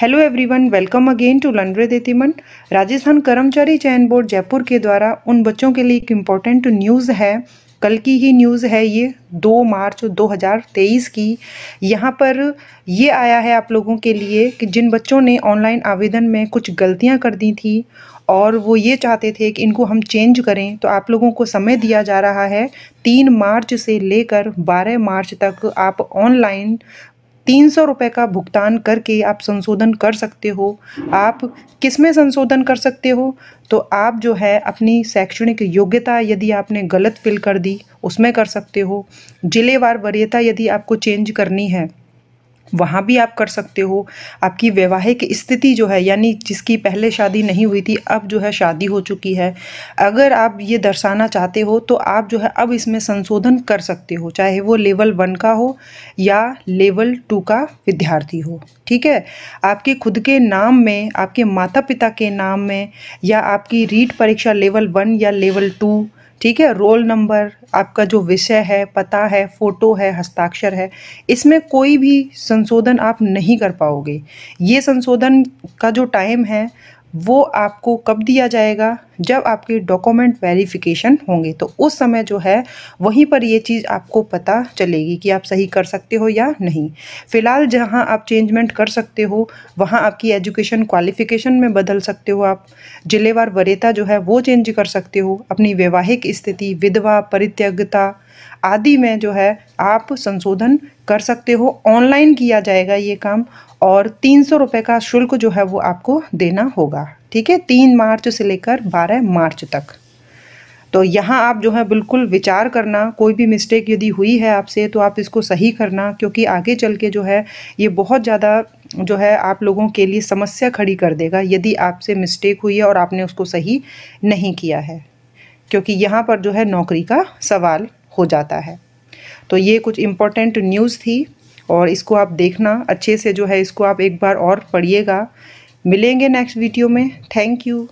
hello everyone welcome again to लंड्रे देतीमन राजस्थान कर्मचारी चयन बोर्ड जयपुर के द्वारा उन बच्चों के लिए एक इम्पॉर्टेंट न्यूज़ है कल की ही न्यूज़ है ये 2 मार्च 2023 की यहाँ पर ये आया है आप लोगों के लिए कि जिन बच्चों ने ऑनलाइन आवेदन में कुछ गलतियाँ कर दी थी और वो ये चाहते थे कि इनको हम चेंज करें तो आप लोगों को समय दिया जा रहा है तीन मार्च से लेकर बारह मार्च तक आप ऑनलाइन तीन सौ रुपये का भुगतान करके आप संशोधन कर सकते हो आप किस में संशोधन कर सकते हो तो आप जो है अपनी शैक्षणिक योग्यता यदि आपने गलत फिल कर दी उसमें कर सकते हो जिलेवार वरीयता यदि आपको चेंज करनी है वहाँ भी आप कर सकते हो आपकी वैवाहिक स्थिति जो है यानी जिसकी पहले शादी नहीं हुई थी अब जो है शादी हो चुकी है अगर आप ये दर्शाना चाहते हो तो आप जो है अब इसमें संशोधन कर सकते हो चाहे वो लेवल वन का हो या लेवल टू का विद्यार्थी हो ठीक है आपके खुद के नाम में आपके माता पिता के नाम में या आपकी रीट परीक्षा लेवल वन या लेवल टू ठीक है रोल नंबर आपका जो विषय है पता है फोटो है हस्ताक्षर है इसमें कोई भी संशोधन आप नहीं कर पाओगे ये संशोधन का जो टाइम है वो आपको कब दिया जाएगा जब आपके डॉक्यूमेंट वेरिफिकेशन होंगे तो उस समय जो है वहीं पर ये चीज़ आपको पता चलेगी कि आप सही कर सकते हो या नहीं फ़िलहाल जहां आप चेंजमेंट कर सकते हो वहां आपकी एजुकेशन क्वालिफिकेशन में बदल सकते हो आप जिलेवार वरेता जो है वो चेंज कर सकते हो अपनी वैवाहिक स्थिति विधवा परित्यगता आदि में जो है आप संशोधन कर सकते हो ऑनलाइन किया जाएगा ये काम और तीन सौ रुपये का शुल्क जो है वो आपको देना होगा ठीक है तीन मार्च से लेकर बारह मार्च तक तो यहाँ आप जो है बिल्कुल विचार करना कोई भी मिस्टेक यदि हुई है आपसे तो आप इसको सही करना क्योंकि आगे चल के जो है ये बहुत ज़्यादा जो है आप लोगों के लिए समस्या खड़ी कर देगा यदि आपसे मिस्टेक हुई है और आपने उसको सही नहीं किया है क्योंकि यहाँ पर जो है नौकरी का सवाल हो जाता है तो ये कुछ इम्पोर्टेंट न्यूज़ थी और इसको आप देखना अच्छे से जो है इसको आप एक बार और पढ़िएगा मिलेंगे नेक्स्ट वीडियो में थैंक यू